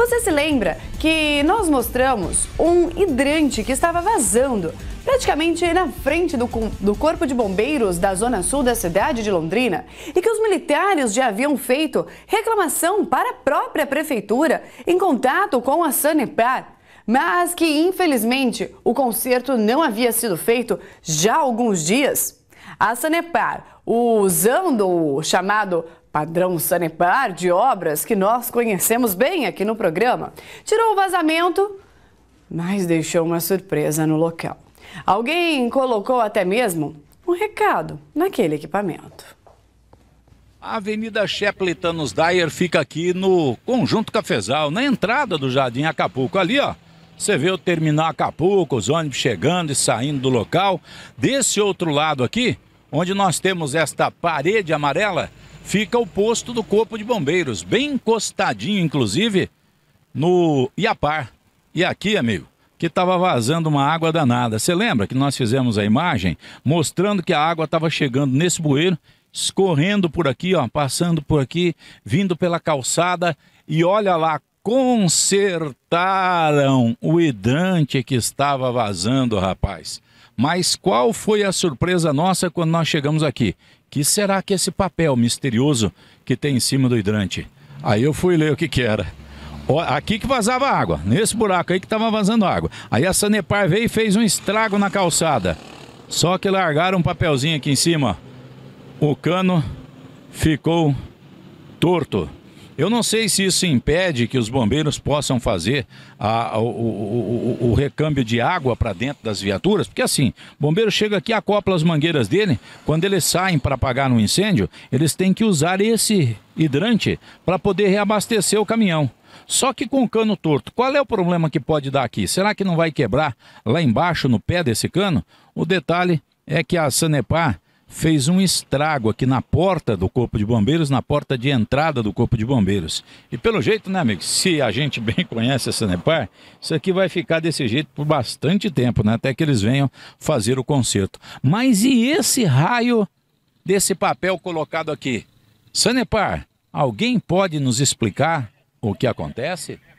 Você se lembra que nós mostramos um hidrante que estava vazando praticamente na frente do, do, Corpo de Bombeiros da Zona Sul da cidade de Londrina e que os militares já haviam feito reclamação para a própria prefeitura em contato com a Sanepar. Mas que infelizmente o conserto não havia sido feito já há alguns dias. A Sanepar, usando o chamado padrão Sanepar de obras que nós conhecemos bem aqui no programa, tirou o vazamento, mas deixou uma surpresa no local. Alguém colocou até mesmo um recado naquele equipamento. A Avenida Shepletanos Dyer fica aqui no Conjunto Cafezal, na entrada do Jardim Acapulco. Ali, ó, você vê o terminal Acapulco, os ônibus chegando e saindo do local. Desse outro lado aqui, onde nós temos esta parede amarela, fica o posto do Corpo de Bombeiros, bem encostadinho, inclusive, no Iapar. E aqui, amigo, que estava vazando uma água danada. Você lembra que nós fizemos a imagem mostrando que a água estava chegando nesse bueiro, escorrendo por aqui, ó, passando por aqui, vindo pela calçada e olha lá consertaram o hidrante que estava vazando, rapaz. Mas qual foi a surpresa nossa quando nós chegamos aqui? Que será que esse papel misterioso que tem em cima do hidrante? Aí eu fui ler o que que era. Aqui que vazava água, nesse buraco aí que estava vazando água. Aí a Sanepar veio e fez um estrago na calçada. Só que largaram um papelzinho aqui em cima. O cano ficou torto. Eu não sei se isso impede que os bombeiros possam fazer a, o, o, o, recâmbio de água para dentro das viaturas, porque assim, o bombeiro chega aqui, acopla as mangueiras dele, quando eles saem para apagar um incêndio, eles têm que usar esse hidrante para poder reabastecer o caminhão. Só que com o cano torto, qual é o problema que pode dar aqui? Será que não vai quebrar lá embaixo no pé desse cano? O detalhe é que a Sanepar fez um estrago aqui na porta do Corpo de Bombeiros, na porta de entrada do Corpo de Bombeiros. E pelo jeito, né, amigo, se a gente bem conhece a Sanepar, isso aqui vai ficar desse jeito por bastante tempo, né, até que eles venham fazer o conserto. Mas e esse raio desse papel colocado aqui? Sanepar, alguém pode nos explicar o que acontece?